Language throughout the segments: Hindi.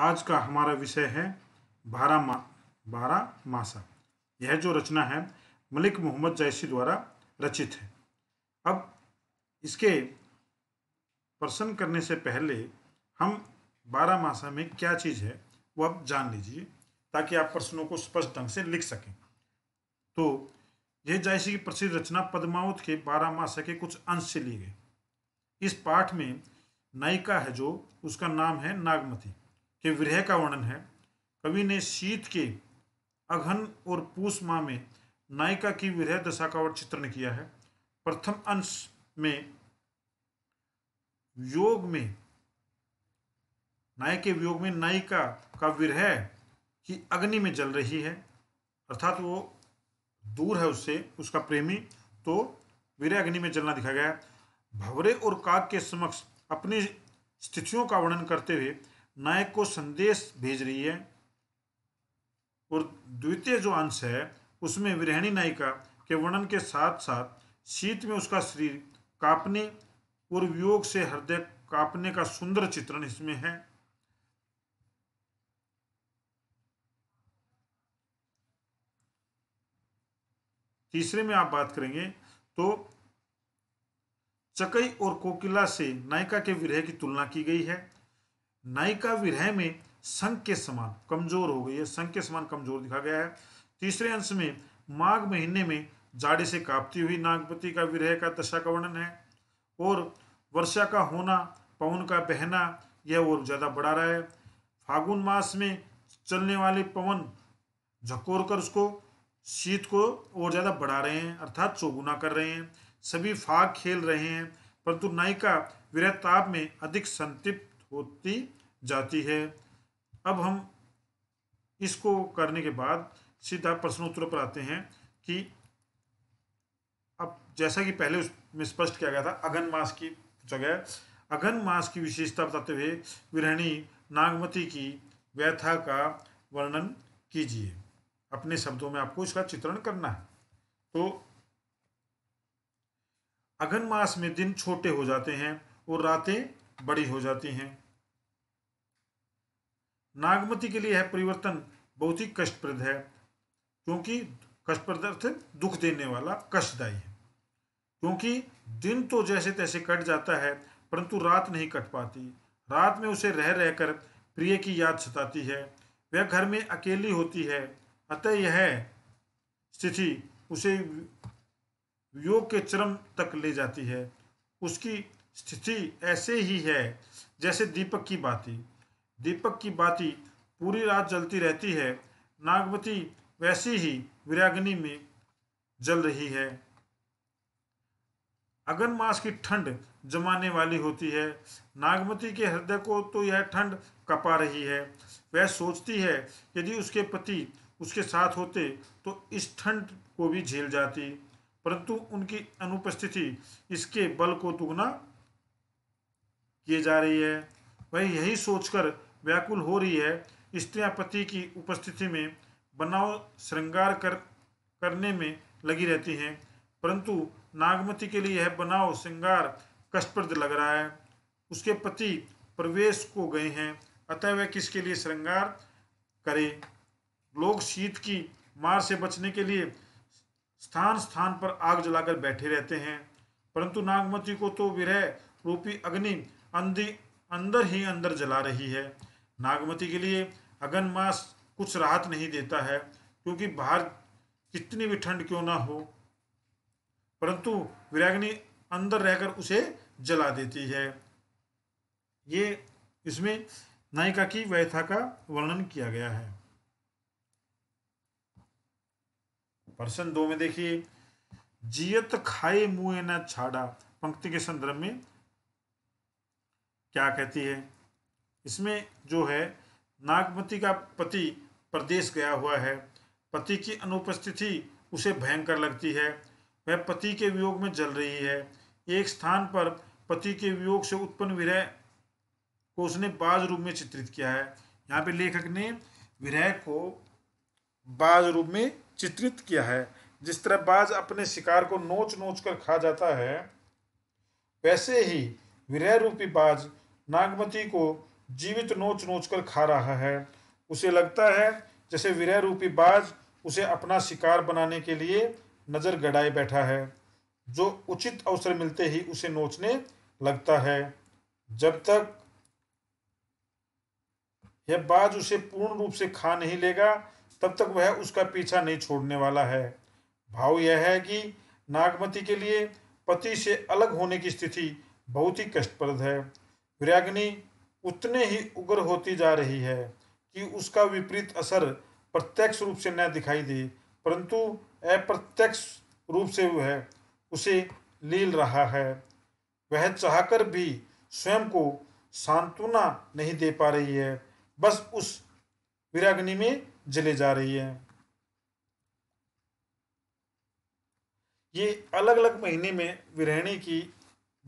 आज का हमारा विषय है बारा मा बारा मासा यह जो रचना है मलिक मोहम्मद जैसी द्वारा रचित है अब इसके प्रसन्न करने से पहले हम बारह मासा में क्या चीज़ है वो आप जान लीजिए ताकि आप प्रश्नों को स्पष्ट ढंग से लिख सकें तो यह जायसी की प्रसिद्ध रचना पद्मावत के बारह मासा के कुछ अंश से लिए गए इस पाठ में नायिका है जो उसका नाम है नागमती के विरह का वर्णन है कवि ने शीत के अघन और पूस माह में नायिका की विरह दशा का और चित्रण किया है प्रथम अंश में योग में नायक के वियोग में नायिका का विरह की अग्नि में जल रही है अर्थात वो दूर है उससे उसका प्रेमी तो विरह अग्नि में जलना दिखाया गया भवरे और काक के समक्ष अपनी स्थितियों का वर्णन करते हुए नायक को संदेश भेज रही है और द्वितीय जो अंश है उसमें विरहणी नायिका के वर्णन के साथ साथ शीत में उसका शरीर कापने और वियोग से हृदय कापने का सुंदर चित्रण इसमें है तीसरे में आप बात करेंगे तो चकई और कोकिला से नायिका के विरह की तुलना की गई है नायिका विरह में संघ के समान कमजोर हो गई है संघ के समान कमजोर दिखा गया है तीसरे अंश में माघ महीने में जाड़े से कांपती हुई नागपति का विरह का दशा का वर्णन है और वर्षा का होना पवन का बहना यह और ज़्यादा बढ़ा रहा है फागुन मास में चलने वाले पवन झकोर कर उसको शीत को और ज़्यादा बढ़ा रहे हैं अर्थात चौगुना कर रहे हैं सभी फाग खेल रहे हैं परंतु नायिका विरह ताप में अधिक संतृप्त होती जाती है अब हम इसको करने के बाद सीधा प्रश्नोत्तर पर आते हैं कि अब जैसा कि पहले उसमें स्पष्ट किया गया था अगन मास की जगह अगन मास की विशेषता बताते हुए विरहणी नागमती की व्यथा का वर्णन कीजिए अपने शब्दों में आपको इसका चित्रण करना है तो अगन मास में दिन छोटे हो जाते हैं और रातें बड़ी हो जाती हैं नागमती के लिए यह परिवर्तन बहुत ही कष्टप्रद है क्योंकि कष्टप्रद अर्थ दुख देने वाला कष्टदायी है क्योंकि दिन तो जैसे तैसे कट जाता है परंतु रात नहीं कट पाती रात में उसे रह रहकर प्रिय की याद सताती है वह घर में अकेली होती है अतः यह स्थिति उसे योग के चरम तक ले जाती है उसकी स्थिति ऐसे ही है जैसे दीपक की बाती दीपक की बाती पूरी रात जलती रहती है नागवती वैसी ही विराग्नि में जल रही है अगन मास की ठंड जमाने वाली होती है नागमती के हृदय को तो यह ठंड कपा रही है वह सोचती है यदि उसके पति उसके साथ होते तो इस ठंड को भी झेल जाती परंतु उनकी अनुपस्थिति इसके बल को दुगना किए जा रही है वह यही सोचकर व्याकुल हो रही है स्त्रियां पति की उपस्थिति में बनाव श्रृंगार कर करने में लगी रहती हैं परंतु नागमती के लिए यह बनाव श्रृंगार कष्टप्रद लग रहा है उसके पति प्रवेश को गए हैं अतः वह किसके लिए श्रृंगार करे लोग शीत की मार से बचने के लिए स्थान स्थान पर आग जलाकर बैठे रहते हैं परंतु नागमती को तो विरह रूपी अग्नि अंधी अंदर ही अंदर जला रही है नागमती के लिए अगन मास कुछ राहत नहीं देता है क्योंकि बाहर कितनी भी ठंड क्यों ना हो परंतु विराग्नि अंदर रहकर उसे जला देती है ये इसमें नायिका की व्यथा का वर्णन किया गया है प्रश्न दो में देखिए जियत खाए मुए न छाड़ा पंक्ति के संदर्भ में क्या कहती है इसमें जो है नागमती का पति प्रदेश गया हुआ है पति की अनुपस्थिति उसे भयंकर लगती है वह पति के वियोग में जल रही है एक स्थान पर पति के वियोग से उत्पन्न विरह को उसने बाज रूप में चित्रित किया है यहाँ पे लेखक ने विरह को बाज रूप में चित्रित किया है जिस तरह बाज अपने शिकार को नोच नोच कर खा जाता है वैसे ही विरह रूपी बाज नागमती को जीवित नोच नोच कर खा रहा है उसे लगता है जैसे विरह रूपी बाज उसे अपना शिकार बनाने के लिए नजर गड़ाए बैठा है जो उचित अवसर मिलते ही उसे नोचने लगता है जब तक यह बाज उसे पूर्ण रूप से खा नहीं लेगा तब तक वह उसका पीछा नहीं छोड़ने वाला है भाव यह है कि नागमती के लिए पति से अलग होने की स्थिति बहुत ही कष्टप्रद है विराग्नि उतने ही उग्र होती जा रही है कि उसका विपरीत असर प्रत्यक्ष रूप से न दिखाई दे परंतु अप्रत्यक्ष रूप से वह उसे लील रहा है वह चाहकर भी स्वयं को सांत्वना नहीं दे पा रही है बस उस विराग्नि में जले जा रही है ये अलग अलग महीने में विरहणी की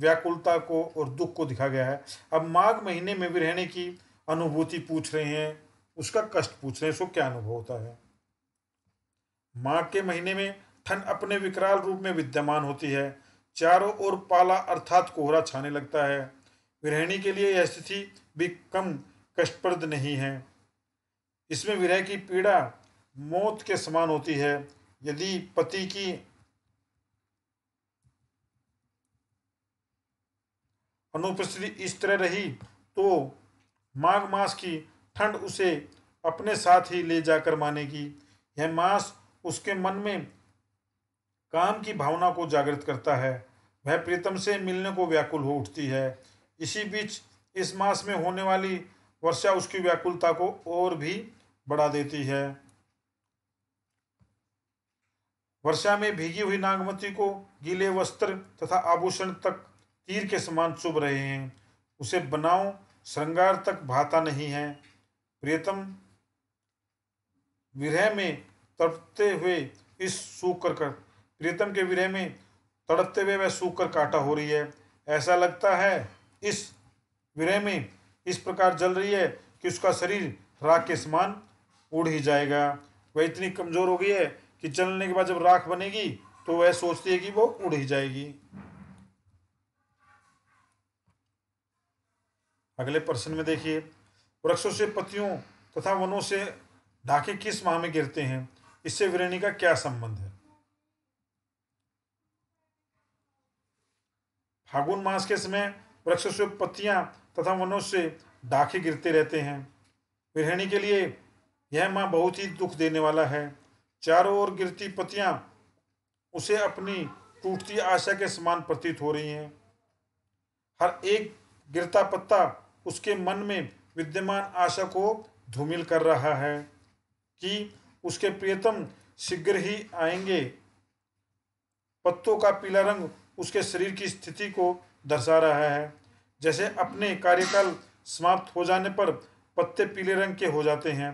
व्याकुलता को और दुख को दिखा गया है अब माघ महीने में भी रहने की अनुभूति पूछ रहे हैं उसका कष्ट पूछ रहे हैं उसको क्या अनुभव होता है माघ के महीने में ठंड अपने विकराल रूप में विद्यमान होती है चारों ओर पाला अर्थात कोहरा छाने लगता है विरहिणी के लिए यह स्थिति भी कम कष्टप्रद नहीं है इसमें विरह की पीड़ा मौत के समान होती है यदि पति की अनुपस्थिति इस तरह रही तो माघ मास की ठंड उसे अपने साथ ही ले जाकर मानेगी यह मास उसके मन में काम की भावना को जागृत करता है वह प्रीतम से मिलने को व्याकुल हो उठती है इसी बीच इस मास में होने वाली वर्षा उसकी व्याकुलता को और भी बढ़ा देती है वर्षा में भीगी हुई नागमती को गीले वस्त्र तथा आभूषण तक तीर के समान चुभ रहे हैं उसे बनाओ श्रृंगार तक भाता नहीं है प्रियतम विरह में तड़पते हुए इस सूख कर कर प्रियतम के विरह में तड़पते हुए वह सूख कर काटा हो रही है ऐसा लगता है इस विरह में इस प्रकार जल रही है कि उसका शरीर राख के समान उड़ ही जाएगा वह इतनी कमज़ोर हो गई है कि चलने के बाद जब राख बनेगी तो वह सोचती है कि वो उड़ ही जाएगी अगले प्रश्न में देखिए वृक्षों से पतियों तथा वनों से ढाके किस माह में गिरते हैं इससे विरणी का क्या संबंध है फागुन मास के समय वृक्षों से पत्तियां तथा वनों से ढाके गिरते रहते हैं विरहिणी के लिए यह माह बहुत ही दुख देने वाला है चारों ओर गिरती पत्तियां उसे अपनी टूटती आशा के समान प्रतीत हो रही हैं हर एक गिरता पत्ता उसके मन में विद्यमान आशा को धूमिल कर रहा है कि उसके प्रियतम शीघ्र ही आएंगे पत्तों का पीला रंग उसके शरीर की स्थिति को दर्शा रहा है जैसे अपने कार्यकाल समाप्त हो जाने पर पत्ते पीले रंग के हो जाते हैं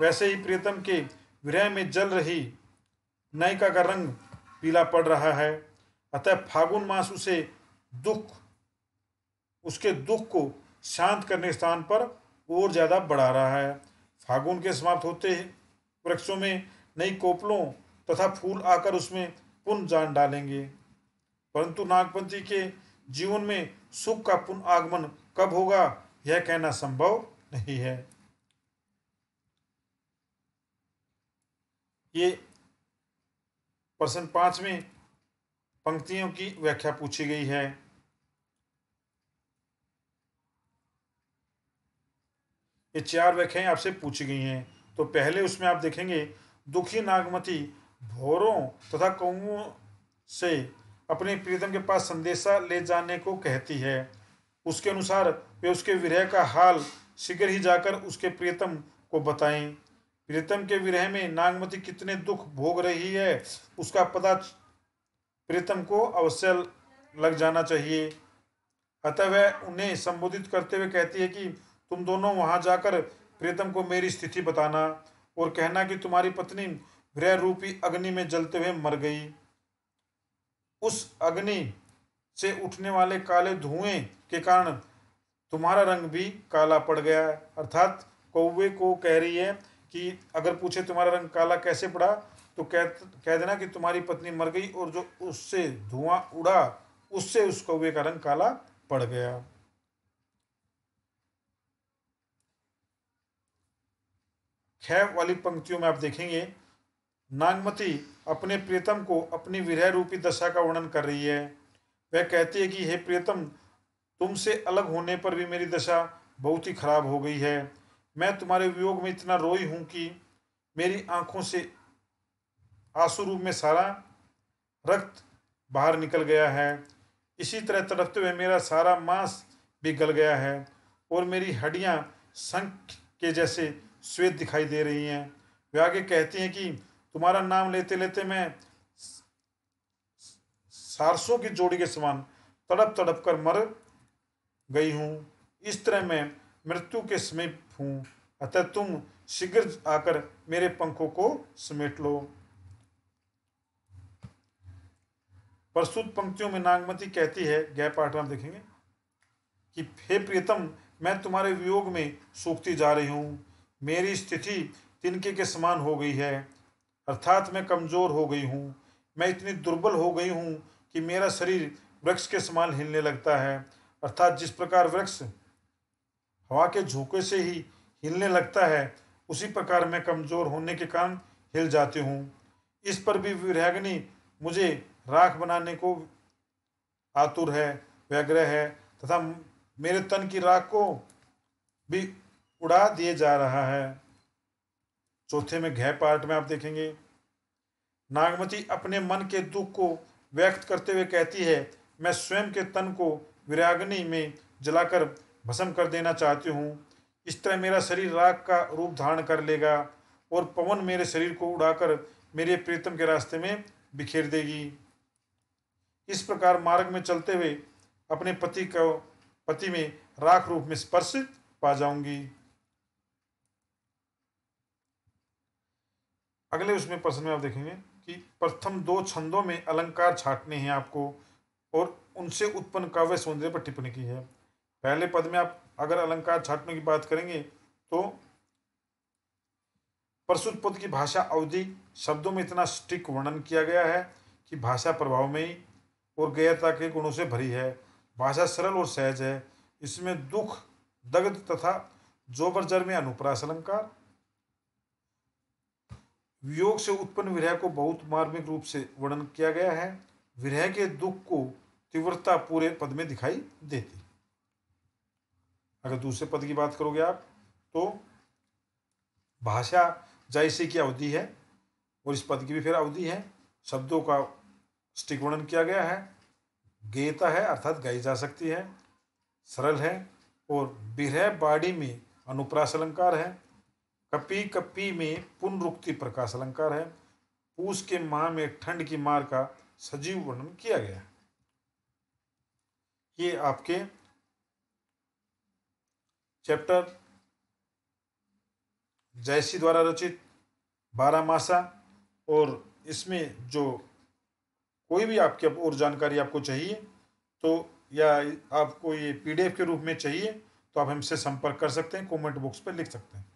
वैसे ही प्रियतम के विरह में जल रही नायिका का रंग पीला पड़ रहा है अतः फागुन मास उसे दुख उसके दुख को शांत करने स्थान पर और ज़्यादा बढ़ा रहा है फागुन के समाप्त होते वृक्षों में नई कोपलों तथा फूल आकर उसमें पुनः जान डालेंगे परंतु नागपंथी के जीवन में सुख का पुनः आगमन कब होगा यह कहना संभव नहीं है ये प्रश्न पांच में पंक्तियों की व्याख्या पूछी गई है ये चार व्याख्याएं आपसे पूछी गई हैं तो पहले उसमें आप देखेंगे दुखी नागमती भोरों तथा कौओं से अपने प्रीतम के पास संदेशा ले जाने को कहती है उसके अनुसार वे उसके विरह का हाल शीघ्र ही जाकर उसके प्रियतम को बताएं प्रियतम के विरह में नागमती कितने दुख भोग रही है उसका पता प्रियतम को अवश्य लग जाना चाहिए अतः वह उन्हें संबोधित करते हुए कहती है कि तुम दोनों वहां जाकर प्रीतम को मेरी स्थिति बताना और कहना कि तुम्हारी पत्नी गृह रूपी अग्नि में जलते हुए मर गई उस अग्नि से उठने वाले काले धुएं के कारण तुम्हारा रंग भी काला पड़ गया है अर्थात कौवे को कह रही है कि अगर पूछे तुम्हारा रंग काला कैसे पड़ा तो कह कह देना कि तुम्हारी पत्नी मर गई और जो उससे धुआं उड़ा उससे उस कौवे का रंग काला पड़ गया खै वाली पंक्तियों में आप देखेंगे नागमती अपने प्रियतम को अपनी विरह रूपी दशा का वर्णन कर रही है वह कहती है कि हे प्रियतम तुमसे अलग होने पर भी मेरी दशा बहुत ही खराब हो गई है मैं तुम्हारे वियोग में इतना रोई हूँ कि मेरी आंखों से आंसू रूप में सारा रक्त बाहर निकल गया है इसी तरह तड़पते हुए मेरा सारा मांस भी गल गया है और मेरी हड्डियाँ संख के जैसे श्वेत दिखाई दे रही हैं वे आगे कहती हैं कि तुम्हारा नाम लेते लेते मैं सारसों की जोड़ी के समान तड़प तड़प कर मर गई हूँ इस तरह मैं मृत्यु के समीप हूँ अतः तुम शीघ्र आकर मेरे पंखों को समेट लो प्रस्तुत पंक्तियों में नागमती कहती है गय पाठ हम देखेंगे कि हे प्रियतम मैं तुम्हारे वियोग में सूखती जा रही हूँ मेरी स्थिति तिनके के समान हो गई है अर्थात मैं कमज़ोर हो गई हूँ मैं इतनी दुर्बल हो गई हूँ कि मेरा शरीर वृक्ष के समान हिलने लगता है अर्थात जिस प्रकार वृक्ष हवा के झोंके से ही हिलने लगता है उसी प्रकार मैं कमज़ोर होने के कारण हिल जाती हूँ इस पर भी विराग्नि मुझे राख बनाने को आतुर है व्यग्रह है तथा मेरे तन की राख को भी उड़ा दिए जा रहा है चौथे में घय पार्ट में आप देखेंगे नागमती अपने मन के दुख को व्यक्त करते हुए कहती है मैं स्वयं के तन को विराग्नि में जलाकर भस्म कर देना चाहती हूँ इस तरह मेरा शरीर राग का रूप धारण कर लेगा और पवन मेरे शरीर को उड़ाकर मेरे प्रीतम के रास्ते में बिखेर देगी इस प्रकार मार्ग में चलते हुए अपने पति को पति में राख रूप में स्पर्श पा जाऊंगी अगले उसमें प्रश्न में आप देखेंगे कि प्रथम दो छंदों में अलंकार छाटने हैं आपको और उनसे उत्पन्न काव्य सौंदर्य पर टिप्पणी की है पहले पद में आप अगर अलंकार छाटने की बात करेंगे तो प्रस्तुत पद की भाषा अवधि शब्दों में इतना स्टिक वर्णन किया गया है कि भाषा प्रभाव में ही और गैरता के गुणों से भरी है भाषा सरल और सहज है इसमें दुख दग्ध तथा जोबर जर में अनुप्रास अलंकार वियोग से उत्पन्न विरह को बहुत मार्मिक रूप से वर्णन किया गया है विरह के दुख को तीव्रता पूरे पद में दिखाई देती अगर दूसरे पद की बात करोगे आप तो भाषा जैसे की अवधि है और इस पद की भी फिर अवधि है शब्दों का स्टिक वर्णन किया गया है गेता है अर्थात गाई जा सकती है सरल है और विरह बाड़ी में अनुप्रास अलंकार है कपी कपी में पुनरुक्ति प्रकाश अलंकार है पूस के माह में ठंड की मार का सजीव वर्णन किया गया है ये आपके चैप्टर जयसी द्वारा रचित बारामासा और इसमें जो कोई भी आपके और जानकारी आपको चाहिए तो या आपको ये पीडीएफ के रूप में चाहिए तो आप हमसे संपर्क कर सकते हैं कमेंट बॉक्स पर लिख सकते हैं